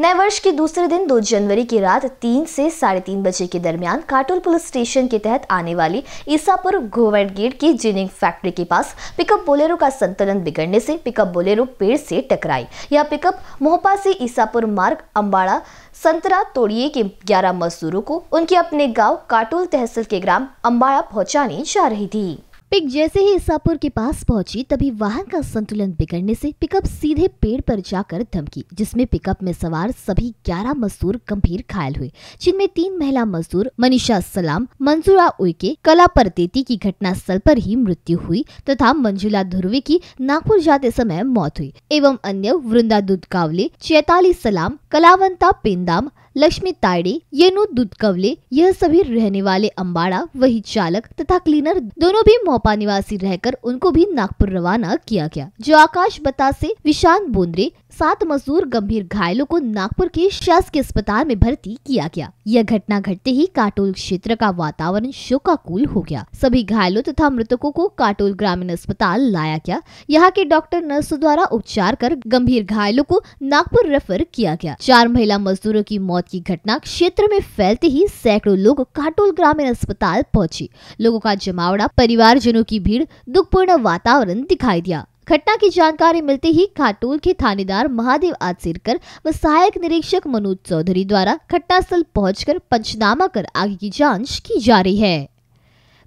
नए वर्ष के दूसरे दिन दो जनवरी की रात तीन से साढ़े तीन बजे के दरमियान काटोल पुलिस स्टेशन के तहत आने वाली ईसापुर गोवर्ड गेट की जीनिंग फैक्ट्री के पास पिकअप बोलेरो का संतुलन बिगड़ने से पिकअप बोलेरो पेड़ से टकराई यह पिकअप मोहपा से ईसापुर मार्ग अम्बाड़ा संतरा तोड़िए के 11 मजदूरों को उनके अपने गांव काटोल तहसील के ग्राम अम्बाड़ा पहुंचाने जा रही थी पिक जैसे ही ईसापुर के पास पहुंची तभी वाहन का संतुलन बिगड़ने से पिकअप सीधे पेड़ पर जाकर धमकी जिसमें पिकअप में सवार सभी 11 मजदूर गंभीर घायल हुए जिनमें तीन महिला मजदूर मनीषा सलाम मंजूरा उइके कला परतेती की घटना स्थल पर ही मृत्यु हुई तथा मंजुला ध्रुवी की नागपुर जाते समय मौत हुई एवं अन्य वृंदा दुदकावले चैताली सलाम कलावंता पेंदाम लक्ष्मी तायड़े दूध दुदकवले यह सभी रहने वाले अम्बाड़ा वही चालक तथा क्लीनर दोनों भी मोपा निवासी रहकर उनको भी नागपुर रवाना किया गया जो आकाश बतासे विशांत बोंद्रे सात मजदूर गंभीर घायलों को नागपुर के शासकीय अस्पताल में भर्ती किया गया यह घटना घटते ही काटोल क्षेत्र का वातावरण शोकाकुल हो गया सभी घायलों तथा मृतकों को काटोल ग्रामीण अस्पताल लाया गया यहाँ के डॉक्टर नर्सों द्वारा उपचार कर गंभीर घायलों को नागपुर रेफर किया गया चार महिला मजदूरों की मौत की घटना क्षेत्र में फैलते ही सैकड़ों लोग काटोल ग्रामीण अस्पताल पहुँचे लोगों का जमावड़ा परिवार की भीड़ दुखपूर्ण वातावरण दिखाई दिया घटना की जानकारी मिलते ही खाटूल के थानेदार महादेव आचिरकर व सहायक निरीक्षक मनोज चौधरी द्वारा घटना पहुँच कर पंचनामा कर आगे की जाँच की जा रही है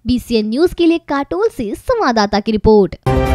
बीसीएन न्यूज के लिए काटोल से संवाददाता की रिपोर्ट